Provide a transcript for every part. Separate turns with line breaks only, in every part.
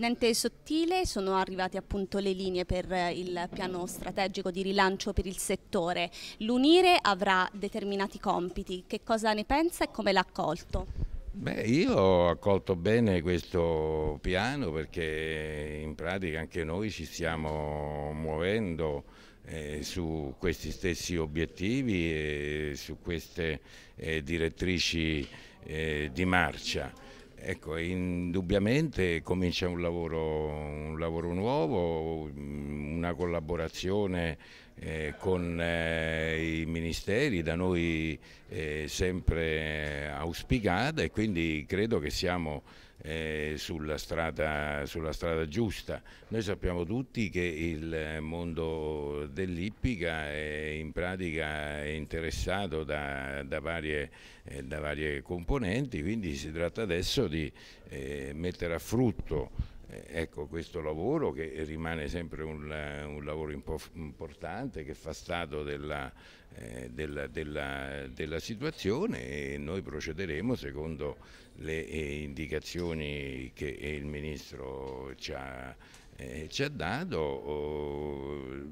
Presidente sottile sono arrivate appunto le linee per eh, il piano strategico di rilancio per il settore. L'Unire avrà determinati compiti. Che cosa ne pensa e come l'ha accolto?
Beh, io ho accolto bene questo piano perché in pratica anche noi ci stiamo muovendo eh, su questi stessi obiettivi e su queste eh, direttrici eh, di marcia. Ecco, indubbiamente comincia un lavoro, un lavoro nuovo, mm, una collaborazione eh, con eh, ministeri, da noi eh, sempre auspicata e quindi credo che siamo eh, sulla, strada, sulla, strada, giusta. Noi sappiamo tutti che il mondo dell'ippica è in pratica interessato da, da, varie, eh, da, varie, componenti, quindi si tratta adesso di eh, mettere a frutto ecco, questo lavoro che rimane sempre un, un lavoro importante che fa stato della, eh, della, della, della, situazione e noi procederemo secondo le eh, indicazioni che eh, il Ministro ci ha, eh, ci ha dato.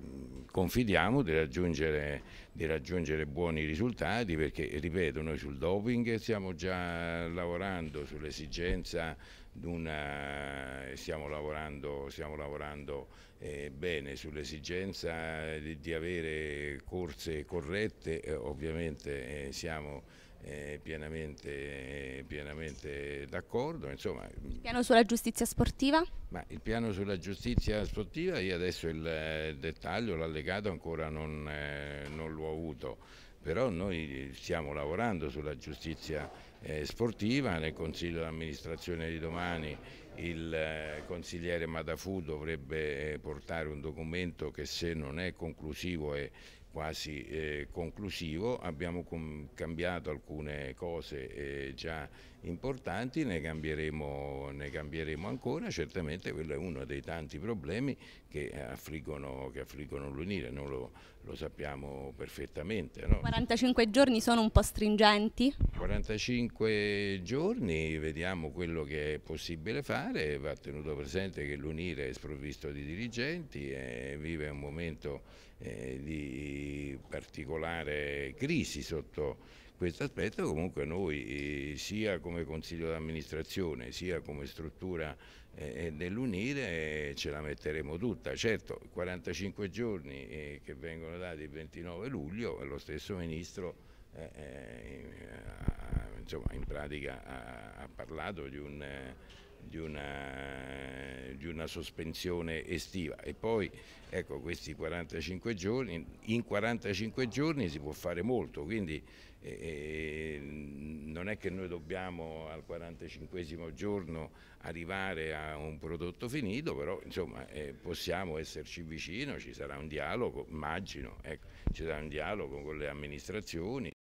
confidiamo di raggiungere, di raggiungere, buoni risultati perché, ripeto, noi sul doping stiamo già lavorando, sull'esigenza una, eh, stiamo lavorando, stiamo lavorando eh, bene sull'esigenza di, di, avere corse corrette, eh, ovviamente eh, siamo eh, pienamente, eh, pienamente d'accordo. Il
piano sulla giustizia sportiva?
Ma il piano sulla giustizia sportiva, io adesso il dettaglio, l'allegato ancora non, non l'ho avuto però noi stiamo lavorando sulla giustizia eh, sportiva, nel Consiglio di amministrazione di domani il eh, consigliere Madafu dovrebbe eh, portare un documento che se non è conclusivo e quasi eh, conclusivo, abbiamo cambiato alcune cose eh, già importanti, ne cambieremo, ne cambieremo, ancora, certamente quello è uno dei tanti problemi che affliggono, affliggono l'Unire, noi lo, lo, sappiamo perfettamente. No?
45 giorni sono un po' stringenti?
45 giorni, vediamo quello che è possibile fare, va tenuto presente che l'Unire è sprovvisto di dirigenti, eh, vive un momento eh, di particolare crisi sotto questo aspetto, comunque noi eh, sia come Consiglio d'amministrazione sia come struttura eh, eh, dell'Unire ce la metteremo tutta. Certo, 45 giorni che vengono dati il 29 luglio, lo stesso Ministro insomma, in pratica ha, parlato di un di una di una sospensione estiva e poi ecco questi 45 giorni, in 45 giorni si può fare molto, quindi eh, eh non è che noi dobbiamo al 45 giorno arrivare a un prodotto finito, però insomma eh, possiamo esserci vicino, ci sarà un dialogo, immagino, ecco, ci sarà un dialogo con le amministrazioni,